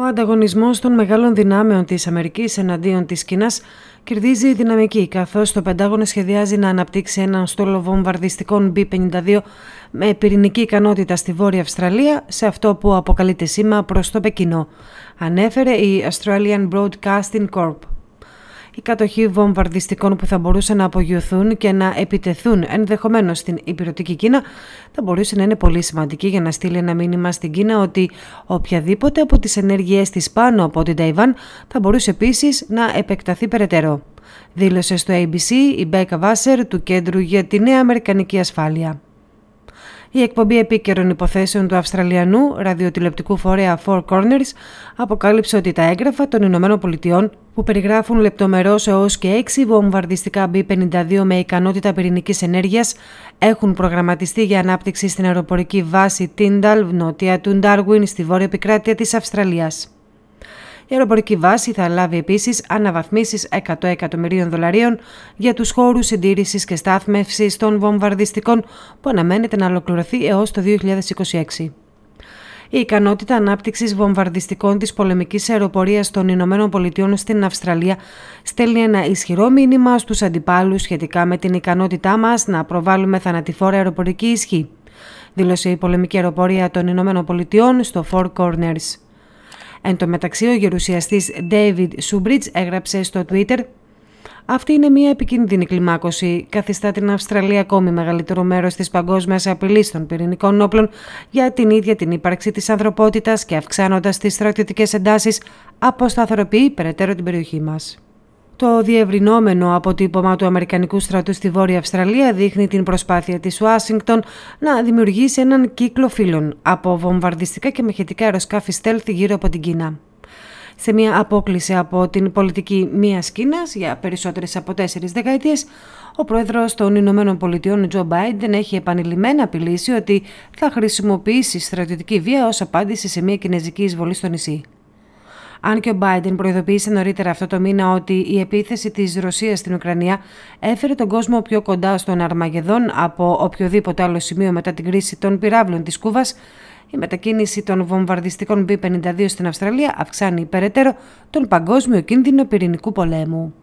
Ο ανταγωνισμός των μεγάλων δυνάμεων της Αμερικής εναντίον της Κίνας κερδίζει δυναμική, καθώς το Πεντάγωνο σχεδιάζει να αναπτύξει έναν στόλο βομβαρδιστικών B-52 με πυρηνική ικανότητα στη Βόρεια Αυστραλία, σε αυτό που αποκαλείται σήμα προς το Πεκίνο, ανέφερε η Australian Broadcasting Corp η κατοχή βομβαρδιστικών που θα μπορούσαν να απογειωθούν και να επιτεθούν ενδεχομένως στην υπηρετική Κίνα θα μπορούσε να είναι πολύ σημαντική για να στείλει ένα μήνυμα στην Κίνα ότι οποιαδήποτε από τις ενέργειές της πάνω από την Ταϊβάν θα μπορούσε επίσης να επεκταθεί περαιτέρω. Δήλωσε στο ABC η Μπέκα Βάσερ του Κέντρου για τη Νέα Αμερικανική Ασφάλεια η εκπομπή επίκαιρων υποθέσεων του Αυστραλιανού ραδιοτηλεπτικού φορέα Four Corners αποκάλυψε ότι τα έγγραφα των Ηνωμένων Πολιτειών που περιγράφουν λεπτομερώς έως και εξι βομβαρδιστικά B-52 με ικανότητα πυρηνικής ενέργειας έχουν προγραμματιστεί για ανάπτυξη στην αεροπορική βάση Τίνταλ, νότια του Ντάρουιν, στη βόρεια επικράτεια της Αυστραλίας. Η αεροπορική βάση θα λάβει επίσης αναβαθμίσεις 100 εκατομμυρίων δολαρίων για τους χώρους συντήρησης και στάθμευσης των βομβαρδιστικών που αναμένεται να ολοκληρωθεί έως το 2026. Η ικανότητα ανάπτυξης βομβαρδιστικών της πολεμικής αεροπορίας των Ηνωμένων Πολιτειών στην Αυστραλία στέλνει ένα ισχυρό μήνυμα στους αντιπάλους σχετικά με την ικανότητά μας να προβάλλουμε θανατηφόρα αεροπορική ισχύ, δήλωσε η πολεμική αεροπορία των Ηνωμένων Πολιτειών στο Four Corners. Εν τω μεταξύ, ο γερουσιαστής David Σούμπριτ έγραψε στο Twitter αυτή είναι μια επικίνδυνη κλιμάκωση. Καθιστά την Αυστραλία ακόμη μεγαλύτερο μέρος της παγκόσμιας απειλής των πυρηνικών όπλων για την ίδια την ύπαρξη της ανθρωπότητας και αυξάνοντας τις στρατιωτικές εντάσεις, αποσταθεροποιεί περαιτέρω την περιοχή μας. Το διευρυνόμενο αποτύπωμα του Αμερικανικού στρατού στη Βόρεια Αυστραλία δείχνει την προσπάθεια της Ουάσιγκτον να δημιουργήσει έναν κύκλο φύλων από βομβαρδιστικά και μαχητικά αεροσκάφη στέλθη γύρω από την Κίνα. Σε μια απόκληση από την πολιτική μία Κίνας για περισσότερες από τέσσερις δεκαετίες, ο πρόεδρος των Ηνωμένων Πολιτειών, Τζο Μπάιντεν, έχει επανειλημμένα απειλήσει ότι θα χρησιμοποιήσει στρατιωτική βία ως απάντηση σε μια κινέζικη εισβολή στο νησί. Αν και ο Biden προειδοποίησε νωρίτερα αυτό το μήνα ότι η επίθεση της Ρωσίας στην Ουκρανία έφερε τον κόσμο πιο κοντά στον Αρμαγεδόν από οποιοδήποτε άλλο σημείο μετά την κρίση των πυράβλων της Κούβας, η μετακίνηση των βομβαρδιστικών B-52 στην Αυστραλία αυξάνει περαιτέρω τον παγκόσμιο κίνδυνο πυρηνικού πολέμου.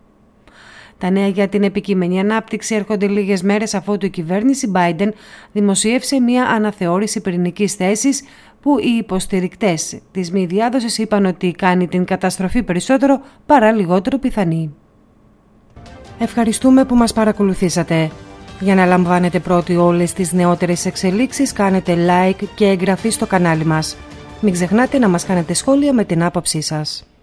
Τα νέα για την επικείμενη ανάπτυξη έρχονται λίγες μέρες αφού η κυβέρνηση Biden δημοσίευσε μια αναθεώρηση πυρηνικής θέσης που οι υποστηρικτές της μη διάδοσης είπαν ότι κάνει την καταστροφή περισσότερο παρά λιγότερο πιθανή. Ευχαριστούμε που μας παρακολουθήσατε. Για να λαμβάνετε πρώτοι όλες τις νεότερες εξελίξεις κάνετε like και εγγραφή στο κανάλι μας. Μην ξεχνάτε να μας κάνετε σχόλια με την άποψή σας.